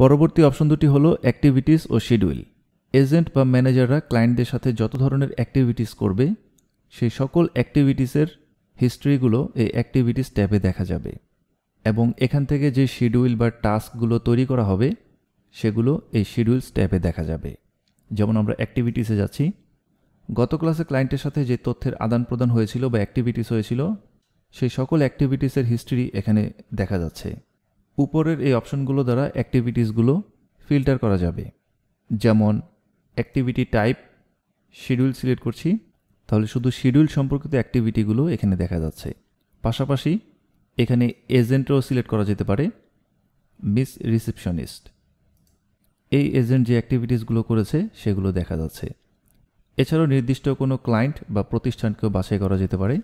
পরবর্তী অপশন দুটি হলো অ্যাক্টিভিটিস ও শিডিউল এজেন্ট বা ম্যানেজাররা ক্লায়েন্টদের সাথে যত ধরনের অ্যাক্টিভিটিস করবে সেই সকল অ্যাক্টিভিটিসের হিস্ট্রিগুলো এই অ্যাক্টিভিটিস ট্যাবে দেখা যাবে এবং এখান থেকে যে শিডিউল বা টাস্কগুলো তৈরি করা হবে সেগুলো এই শিডিউলস ট্যাবে দেখা যাবে যেমন আমরা অ্যাক্টিভিটিসে যাচ্ছি গত ক্লাসে ক্লায়েন্টের সাথে যে তথ্যের আদান প্রদান হয়েছিল বা অ্যাক্টিভিটিস হয়েছিল সেই সকল অ্যাক্টিভিটিসের হিস্ট্রি এখানে দেখা যাচ্ছে উপরের এই অপশনগুলো দ্বারা অ্যাক্টিভিটিসগুলো ফিল্টার করা যাবে যেমন অ্যাক্টিভিটি টাইপ শিডিউল সিলেক্ট করছি তাহলে শুধু শিডিউল সম্পর্কিত অ্যাক্টিভিটিগুলো এখানে দেখা যাচ্ছে পাশাপাশি এখানে এজেন্টও সিলেক্ট করা যেতে পারে মিস রিসেপশনিস্ট এই এজেন্ট যে অ্যাক্টিভিটিসগুলো করেছে সেগুলো দেখা যাচ্ছে এছাড়াও নির্দিষ্ট কোনো ক্লায়েন্ট বা প্রতিষ্ঠানকেও বাছাই করা যেতে পারে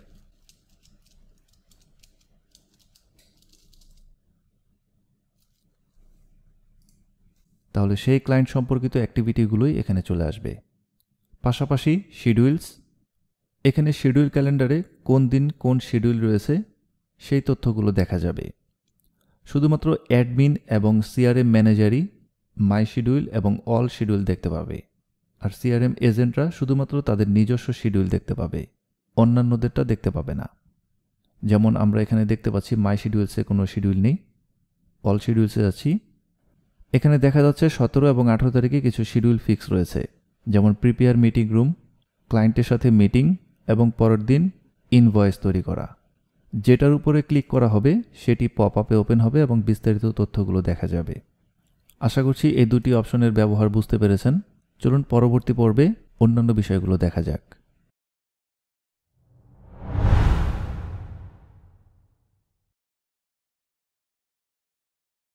তাহলে সেই ক্লায়েন্ট সম্পর্কিত অ্যাক্টিভিটিগুলোই এখানে চলে আসবে পাশাপাশি শিডিউলস এখানে শিডিউল ক্যালেন্ডারে কোন দিন কোন শিডিউল রয়েছে সেই তথ্যগুলো দেখা যাবে শুধুমাত্র অ্যাডমিন এবং সিআরএম ম্যানেজারই মাই শিডিউল এবং অল শিডিউল দেখতে পাবে আর সিআরএম এজেন্টরা শুধুমাত্র তাদের নিজস্ব শিডিউল দেখতে পাবে অন্যান্যদেরটা দেখতে পাবে না যেমন আমরা এখানে দেখতে পাচ্ছি মাই শিডিউলসে কোনো শিডিউল নেই অল শিডিউলসে আছি এখানে দেখা যাচ্ছে সতেরো এবং আঠেরো তারিখে কিছু শিডিউল ফিক্স রয়েছে যেমন প্রিপেয়ার মিটিং রুম ক্লায়েন্টের সাথে মিটিং এবং পরের দিন ইনভয়েস তৈরি করা যেটার উপরে ক্লিক করা হবে সেটি পপ আপে ওপেন হবে এবং বিস্তারিত তথ্যগুলো দেখা যাবে আশা করছি এই দুটি অপশনের ব্যবহার বুঝতে পেরেছেন চলুন পরবর্তী পর্বে অন্যান্য বিষয়গুলো দেখা যাক